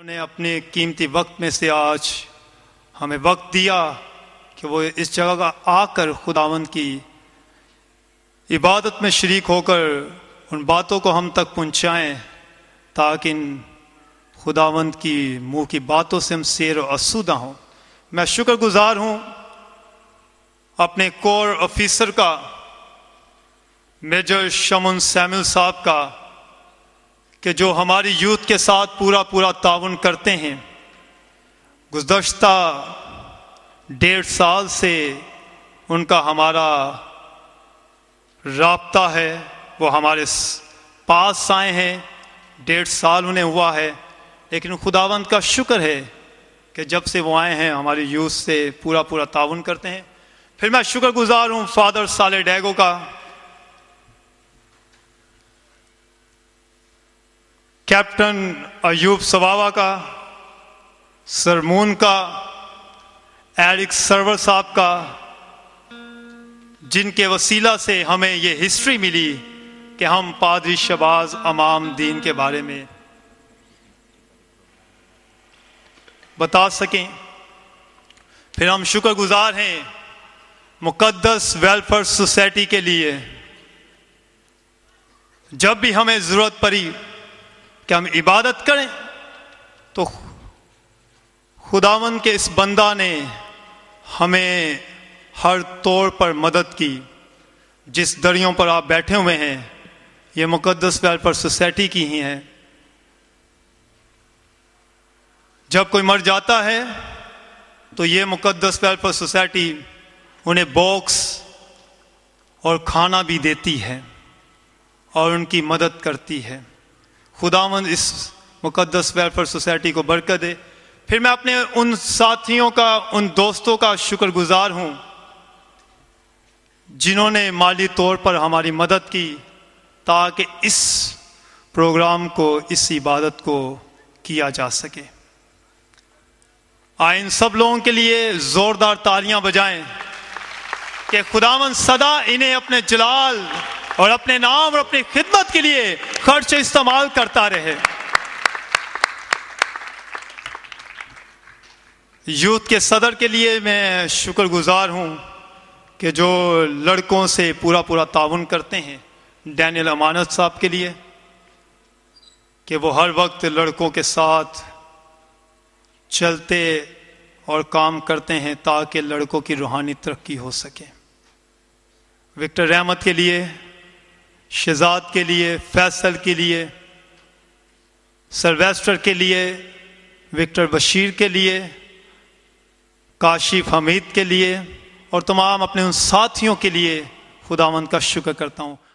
उन्होंने अपने कीमती वक्त में से आज हमें वक्त दिया कि वो इस जगह का आकर खुदावंद की इबादत में शरीक होकर उन बातों को हम तक पहुँचाएँ ताकि इन खुदावंद की मुँह की बातों से हम शेर असुदा हों मैं शुक्रगुजार हूँ अपने कोर ऑफिसर का मेजर शमन सैमुल साहब का कि जो हमारी यूथ के साथ पूरा पूरा ताउन करते हैं गुजशत डेढ़ साल से उनका हमारा रबता है वो हमारे पास आए हैं डेढ़ साल उन्हें हुआ है लेकिन खुदावंद का शुक्र है कि जब से वो आए हैं हमारी यूथ से पूरा पूरा ताउन करते हैं फिर मैं शुक्रगुजार हूँ फादर साले डैगो का कैप्टन अयूब सवावा का सरमून का एरिक सरवर साहब का जिनके वसीला से हमें ये हिस्ट्री मिली कि हम पादरी शबाज अमाम दीन के बारे में बता सकें फिर हम शुक्रगुजार हैं मुकद्दस वेलफेयर सोसाइटी के लिए जब भी हमें ज़रूरत पड़ी कि हम इबादत करें तो खुदावन के इस बंदा ने हमें हर तौर पर मदद की जिस दरियों पर आप बैठे हुए हैं ये मुकदस पर सोसाइटी की ही है जब कोई मर जाता है तो ये मुकदस पर सोसाइटी उन्हें बॉक्स और खाना भी देती है और उनकी मदद करती है खुदावन इस मुकदस वेलफेयर सोसाइटी को बरकत दे फिर मैं अपने उन साथियों का उन दोस्तों का शुक्रगुजार हूँ जिन्होंने माली तौर पर हमारी मदद की ताकि इस प्रोग्राम को इस इबादत को किया जा सके आए इन सब लोगों के लिए ज़ोरदार तालियां बजाएं कि खुदावन सदा इन्हें अपने जलाल और अपने नाम और अपनी खिदमत के लिए खर्च इस्तेमाल करता रहे यूथ के सदर के लिए मैं शुक्रगुजार हूं कि जो लड़कों से पूरा पूरा ताउन करते हैं डैनियल अमानत साहब के लिए कि वो हर वक्त लड़कों के साथ चलते और काम करते हैं ताकि लड़कों की रूहानी तरक्की हो सके विक्टर रहमत के लिए शहजाद के लिए फैसल के लिए सर्वेस्टर के लिए विक्टर बशीर के लिए काशिफ हमीद के लिए और तमाम अपने उन साथियों के लिए खुदावंद का शुक्र करता हूँ